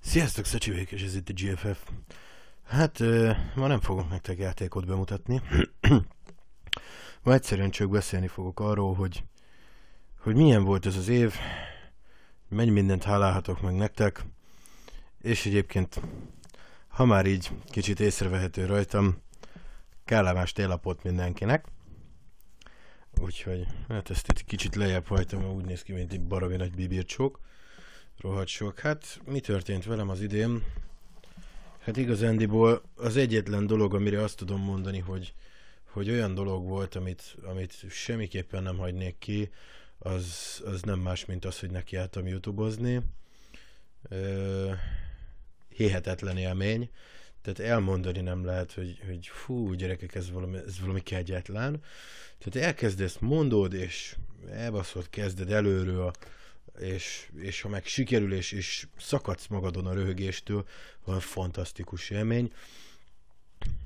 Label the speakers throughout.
Speaker 1: Sziasztok, Szecsivék, és ez itt a GFF. Hát, ma nem fogok nektek játékot bemutatni. ma egyszerűen csak beszélni fogok arról, hogy, hogy milyen volt ez az év, mennyi mindent hálálhatok meg nektek, és egyébként, ha már így kicsit észrevehető rajtam, kellemes télapot mindenkinek. Úgyhogy, hát ezt itt kicsit lejjebb hajtom, úgy néz ki, mint egy baromi nagy bibircsók. Rohadt sok. Hát mi történt velem az idén? Hát igazándiból az egyetlen dolog, amire azt tudom mondani, hogy, hogy olyan dolog volt, amit, amit semmiképpen nem hagynék ki, az, az nem más, mint az, hogy nekiálltam youtube-ozni. hihetetlen élmény. Tehát elmondani nem lehet, hogy, hogy fú, gyerekek, ez valami, ez valami kegyetlen. Tehát elkezdesz mondod, és elbaszod, kezded előről és, és ha meg sikerül, és, és szakadsz magadon a röhögéstől, van fantasztikus élmény.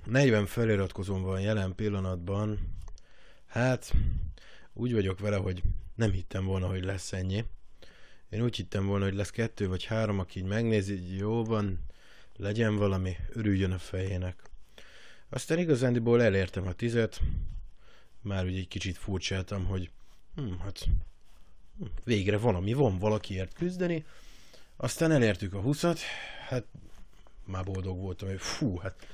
Speaker 1: 40 feliratkozom van jelen pillanatban, hát úgy vagyok vele, hogy nem hittem volna, hogy lesz ennyi. Én úgy hittem volna, hogy lesz kettő vagy három, aki így megnézi, így jó van, legyen valami, örüljön a fejének. Aztán igazándiból elértem a tizet, már úgy egy kicsit furcsáltam, hogy hm, hát végre valami van, valakiért küzdeni. Aztán elértük a 20-at, hát már boldog voltam, hogy fú, hát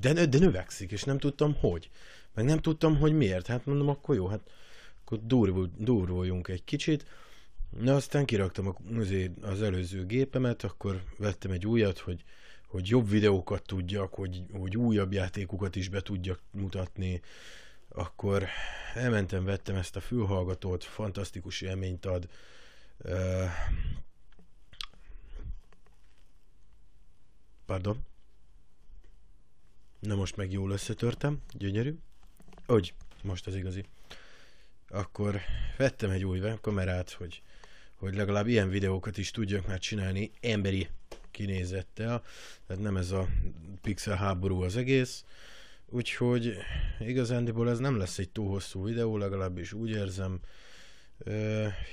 Speaker 1: de, de növekszik, és nem tudtam, hogy. Meg nem tudtam, hogy miért. Hát mondom, akkor jó, hát akkor durvul, durvuljunk egy kicsit. na aztán kiraktam az előző gépemet, akkor vettem egy újat, hogy, hogy jobb videókat tudjak, hogy, hogy újabb játékokat is be tudjak mutatni, akkor elmentem, vettem ezt a fülhallgatót, fantasztikus élményt ad. Pardon. Na most meg jól összetörtem, gyönyörű. Úgy, most az igazi. Akkor vettem egy új kamerát, hogy, hogy legalább ilyen videókat is tudjak már csinálni emberi kinézettel. Tehát nem ez a pixel háború az egész. Úgyhogy igazándiból ez nem lesz egy túl hosszú videó, legalábbis úgy érzem.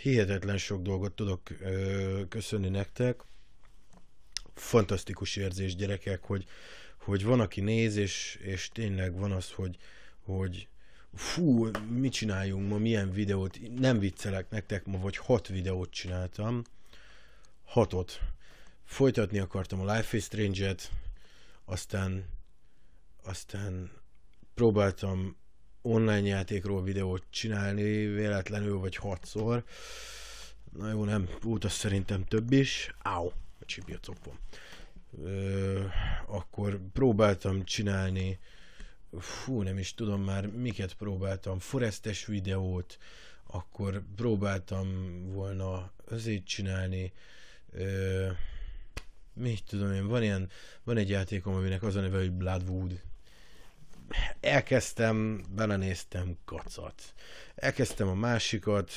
Speaker 1: Hihetetlen sok dolgot tudok köszönni nektek. Fantasztikus érzés, gyerekek, hogy, hogy van, aki néz, és, és tényleg van az, hogy, hogy fú, mit csináljunk ma, milyen videót, nem viccelek nektek, ma vagy hat videót csináltam, hatot. Folytatni akartam a Life is Strange-et, aztán aztán próbáltam online játékról videót csinálni véletlenül, vagy hatszor. Na jó, nem, út az szerintem több is. Áó, a csipja copom. akkor próbáltam csinálni, fú, nem is tudom már, miket próbáltam, forestes videót, akkor próbáltam volna azért csinálni, ö, mit tudom én, van ilyen, van egy játékom, aminek az a neve, hogy Bloodwood, elkezdtem, belenéztem kacat. Elkezdtem a másikat,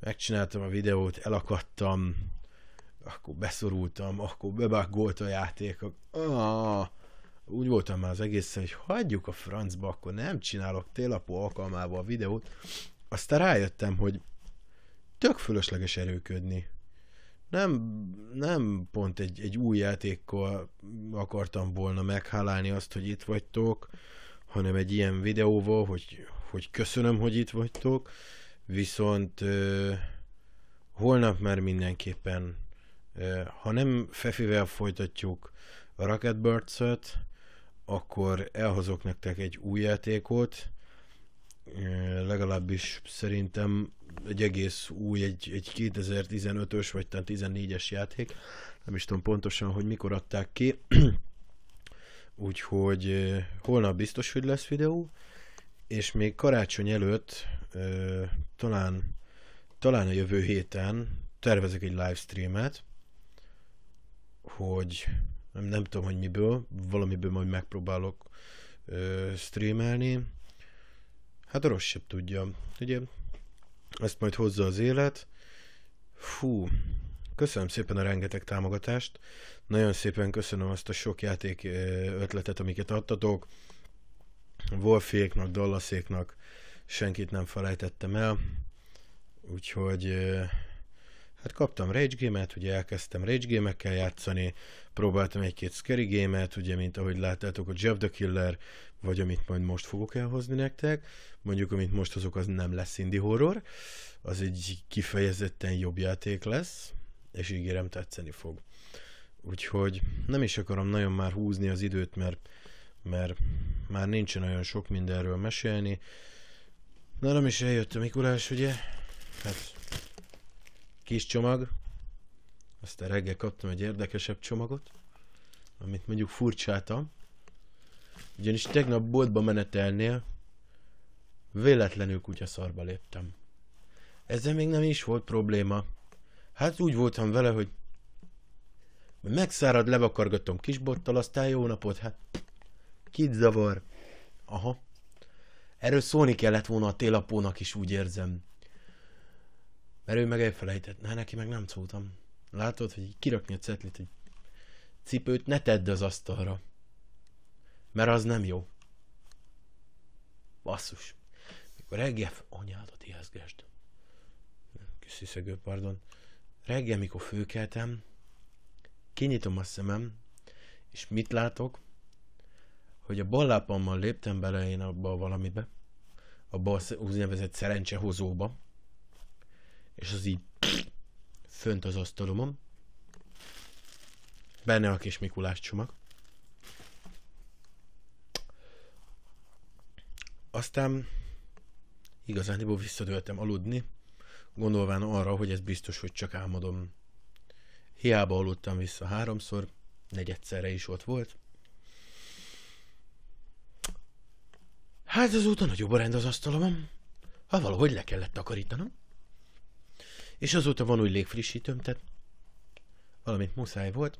Speaker 1: megcsináltam a videót, elakadtam, akkor beszorultam, akkor bebuggolt a játék. Ah, úgy voltam már az egészen, hogy hagyjuk a francba, akkor nem csinálok télapó alkalmával a videót. Aztán rájöttem, hogy tök fölösleges erőködni. Nem, nem pont egy, egy új játékkal akartam volna meghálálni azt, hogy itt vagytok, hanem egy ilyen videóval, hogy, hogy köszönöm, hogy itt vagytok, viszont uh, holnap már mindenképpen, uh, ha nem Fefivel folytatjuk a Rocket birds akkor elhozok nektek egy új játékot, legalábbis szerintem egy egész új, egy, egy 2015-ös vagy 14-es játék, nem is tudom pontosan, hogy mikor adták ki, Úgyhogy holnap biztos, hogy lesz videó, és még karácsony előtt talán, talán a jövő héten tervezek egy livestreamet, hogy nem, nem tudom, hogy miből, valamiből majd megpróbálok streamelni. Hát a rossz sem tudja. Ugye ezt majd hozza az élet. Fú, Köszönöm szépen a rengeteg támogatást, nagyon szépen köszönöm azt a sok játék ötletet, amiket adtatok. Wolféknak, Dallaséknak, senkit nem felejtettem el, úgyhogy hát kaptam Rage Game-et, ugye elkezdtem Rage Game-ekkel játszani, próbáltam egy-két Scary Game-et, ugye mint ahogy láttátok a Jeff the Killer, vagy amit majd most fogok elhozni nektek, mondjuk amit most hozok az nem lesz indie horror, az egy kifejezetten jobb játék lesz, és ígérem tetszeni fog. Úgyhogy nem is akarom nagyon már húzni az időt, mert, mert már nincsen olyan sok mindenről mesélni. Na nem is eljött a Mikulás, ugye? Hát kis csomag. Aztán reggel kaptam egy érdekesebb csomagot, amit mondjuk furcsáltam. Ugyanis tegnap boltba menetelnél véletlenül szarba léptem. Ezzel még nem is volt probléma, Hát úgy voltam vele, hogy megszárad, levakargatom kisbottal, aztán jó napot, hát kit zavar. Aha. Erről szólni kellett volna a télapónak is, úgy érzem. Mert ő meg elfelejtett. Na, neki meg nem szóltam. Látod, hogy kirakni a cetlit, hogy cipőt ne tedd az asztalra. Mert az nem jó. Basszus. Mikor reggel anyádat ijeszgesd. Kis sziszegő, pardon. Reggel, mikor főkeltem, kinyitom a szemem, és mit látok? Hogy a bal lápammal léptem bele én abba a valamibe, abba az úgynevezett szerencsehozóba, és az így fönt az asztalomon, benne a kis Mikulás csomag. Aztán igazániból visszadőltem aludni, gondolván arra, hogy ez biztos, hogy csak álmodom. Hiába aludtam vissza háromszor, negyedszerre is ott volt. Hát azóta nagyobb a rend az asztalomon, ha valahogy le kellett takarítanom. És azóta van úgy légfrissítőm, tehát valamint muszáj volt,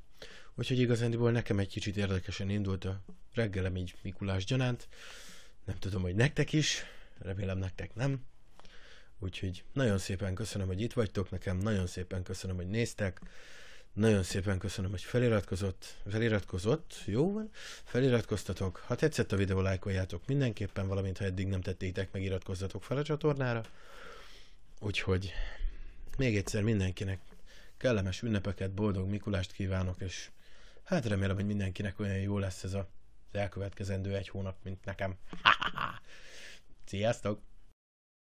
Speaker 1: úgyhogy igazándiból nekem egy kicsit érdekesen indult a reggelem így Mikulás gyanánt. Nem tudom, hogy nektek is, remélem nektek nem. Úgyhogy nagyon szépen köszönöm, hogy itt vagytok nekem, nagyon szépen köszönöm, hogy néztek, nagyon szépen köszönöm, hogy feliratkozott, feliratkozott, jó van, feliratkoztatok. Ha tetszett a videó, lájkoljátok mindenképpen, valamint ha eddig nem tettétek, meg iratkozzatok fel a csatornára. Úgyhogy még egyszer mindenkinek kellemes ünnepeket, boldog Mikulást kívánok, és hát remélem, hogy mindenkinek olyan jó lesz ez a, az elkövetkezendő egy hónap, mint nekem. Sziasztok!